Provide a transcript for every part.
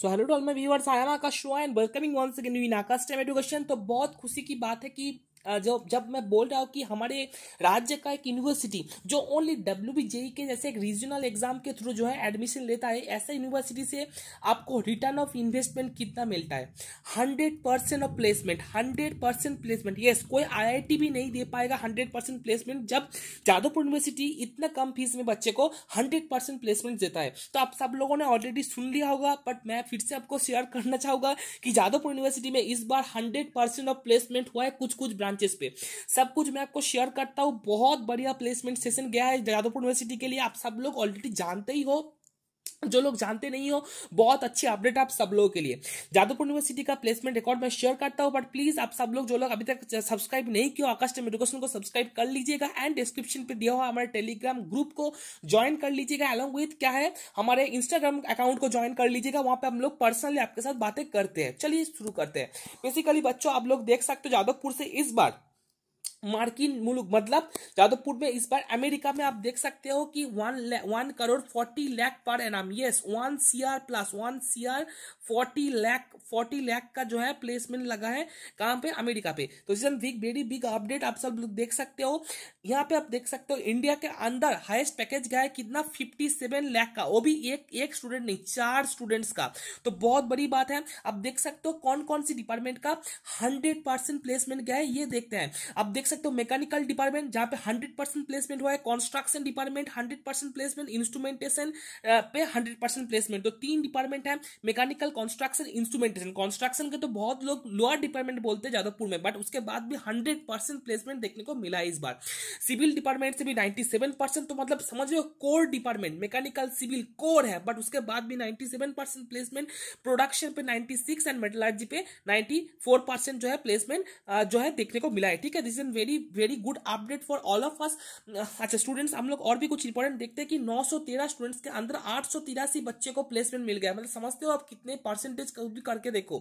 so hello to all my viewers I am Akash Roy and welcoming once again in Akash time education तो बहुत खुशी की बात है कि जो जब मैं बोल रहा हूँ कि हमारे राज्य का एक यूनिवर्सिटी जो ओनली डब्ल्यू बी जेई के जैसे एक रीजनल एग्जाम के थ्रू जो है एडमिशन लेता है ऐसे यूनिवर्सिटी से आपको रिटर्न ऑफ इन्वेस्टमेंट कितना मिलता है hundred percent of placement hundred percent placement yes कोई आईआईटी भी नहीं दे पाएगा हंड्रेड परसेंट प्लेसमेंट जब जादवपुर यूनिवर्सिटी इतना कम फीस में बच्चे को हंड्रेड परसेंट प्लेसमेंट देता है तो आप सब लोगों ने ऑलरेडी सुन लिया होगा बट मैं फिर से आपको शेयर करना चाहूंगा कि जादवपुर यूनिवर्सिटी में इस बार हंड्रेड परसेंट ऑफ प्लेसमेंट हुआ है कुछ कुछ ब्रांच ब्रांचेस पे सब कुछ मैं आपको शेयर करता हूँ बहुत बढ़िया प्लेसमेंट सेशन गया है यादवपुर यूनिवर्सिटी के लिए आप सब लोग ऑलरेडी जानते ही हो जो लोग जानते नहीं हो बहुत अच्छी अपडेट आप सब लोगों के लिए जादवपुर यूनिवर्सिटी का प्लेसमेंट रिकॉर्ड मैं शेयर करता हूँ बट प्लीज आप सब लोग जो लोग अभी तक सब्सक्राइब नहीं किया आकाश एडुकेशन को सब्सक्राइब कर लीजिएगा एंड डिस्क्रिप्शन पे दिया हुआ हमारे टेलीग्राम ग्रुप को ज्वाइन कर लीजिएगा अलॉन्ग विथ क्या है हमारे इंस्टाग्राम अकाउंट को ज्वाइन कर लीजिएगा वहां पर हम लोग पर्सनली आपके साथ बातें करते हैं चलिए शुरू करते हैं बेसिकली बच्चों आप लोग देख सकते हो जादवपुर से इस बार मार्किन मुल्क मतलब जादवपुर में इस बार अमेरिका में आप देख सकते हो कि one one crore forty lakh पर M S one C R plus one C R forty lakh forty lakh का जो है प्लेसमेंट लगा है कहाँ पे अमेरिका पे तो is big very big update आप सब लोग देख सकते हो यहाँ पे आप देख सकते हो इंडिया के अंदर हाइस्ट पैकेज गया है कितना फिफ्टी सेवन लाख का वो भी एक एक स्टूडेंट नहीं चार स्टूडेंट्स का तो बहुत बड़ी बात है आप देख सकते हो कौन कौन सी डिपार्टमेंट का हंड्रेड परसेंट प्लेसमेंट गया है ये देखते हैं आप देख सकते सकते हो मैकेनिकल डिपार्टमेंट जहां पे हंड्रेड परसेंट प्लेसमेंट हुआ है construction department hundred percent placement instrumentation पे हंड्रेड परसेंट प्लेसमेंट तो तीन डिपार्टमेंट है मैकेनिकल कंस्ट्रक्शन इंस्ट्रूमेंटेशन कंस्ट्रक्शन के तो बहुत लोग लोअर डिपार्टमेंट बोलते हैं जादवपुर में बट उसके बाद भी हंड्रेड परसेंट प्लेसमेंट देखने को मिला है इस बार सिविल डिपार्टमेंट से भी नाइन्टी सेवन परसेंट तो मतलब समझ लो core department mechanical civil core है बट उसके बाद भी ninety seven percent placement production पे नाइन्टी सिक्स एंड मेटलर्जी पे नाइन्टी फोर परसेंट जो है प्लेसमेंट जो है देखने को मिला है ठीक है this is very very good update for all of us अच्छा स्टूडेंट्स हम लोग और भी कुछ इंपॉर्टेंट देखते हैं कि 913 स्टूडेंट्स के अंदर आठ बच्चे को प्लेसमेंट मिल गया मतलब समझते हो आप कितने परसेंटेज करके देखो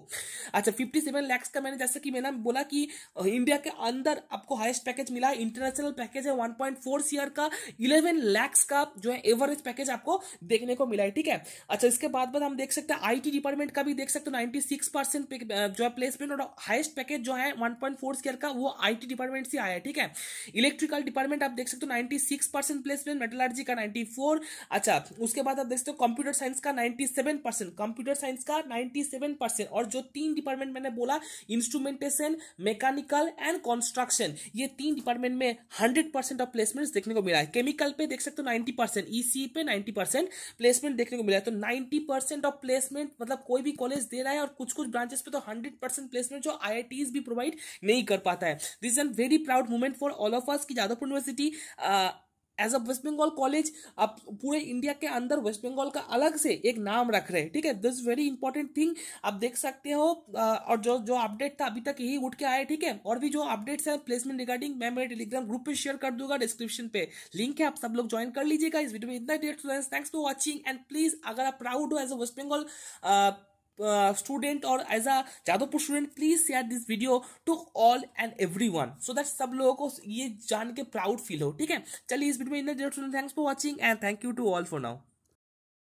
अच्छा फिफ्टी सेवन लैक्स का मैंने जैसे कि मैंने बोला कि इंडिया के अंदर आपको हाइस्ट पैकेज मिला इंटरनेशनल पैकेज है वन पॉइंट फोर सीयर का इलेवन लैक्स का जो है एवरेज पैकेज आपको देखने को मिला है ठीक है अच्छा इसके बाद बाद हम देख सकते हैं आईटी डिपार्टमेंट का भी देख सकते हो 96 परसेंट जो है प्लेसमेंट और हाईएस्ट पैकेज जो है 1.4 स्केयर का वो आईटी डिपार्टमेंट डिपार्टमेंट से आया ठीक है इलेक्ट्रिकल डिपार्टमेंट आप देख सकते हो ninety six percent placement metallurgy का नाइन्टी फोर अच्छा उसके बाद आप देख सकते हो कंप्यूटर साइंस का ninety seven percent computer science का नाइन्टी सेवन परसेंट और जो तीन डिपार्टमेंट मैंने बोला इंस्ट्रूमेंटेशन मैकेनिकल एंड कंस्ट्रक्शन ये तीन डिपार्टमेंट में हंड्रेड परसेंट ऑफ प्लेसमेंट देखने को मिला है केमिकल पे देख सकते हो नाइन्टी परसेंट ईसी पे नाइन्टी परसेंट प्लेसमेंट देखने को मिला है तो नाइन्टी परसेंट ऑफ प्लेसमेंट मतलब कोई भी कॉलेज दे रहा है और कुछ कुछ ब्रांचेस पे तो हंड्रेड परसेंट प्लेसमेंट जो आई भी प्रोवाइड नहीं कर पाता है this an very very proud moment for all of us की Jadavpur university as a West Bengal college आप पूरे इंडिया के अंदर वेस्ट बंगाल का अलग से एक नाम रख रहे हैं ठीक है दिस वेरी इंपॉर्टेंट थिंग आप देख सकते हो uh, और जो जो अपडेट था अभी तक यही उठ के आए ठीक है और भी जो अपडेट्स है प्लेसमेंट रिगार्डिंग मैं मेरे टेलीग्राम ग्रुप पे शेयर कर दूंगा डिस्क्रिप्शन पे लिंक है आप सब लोग ज्वाइन कर लीजिएगा इस वीडियो में इतना डेट thanks for watching and please अगर आप प्राउड हो as a West Bengal student और as a Jadavpur student please share this video to all and everyone so that सब लोगों को ये जान के प्राउड फील हो ठीक है चलिए इस वीडियो में thanks for watching and thank you to all for now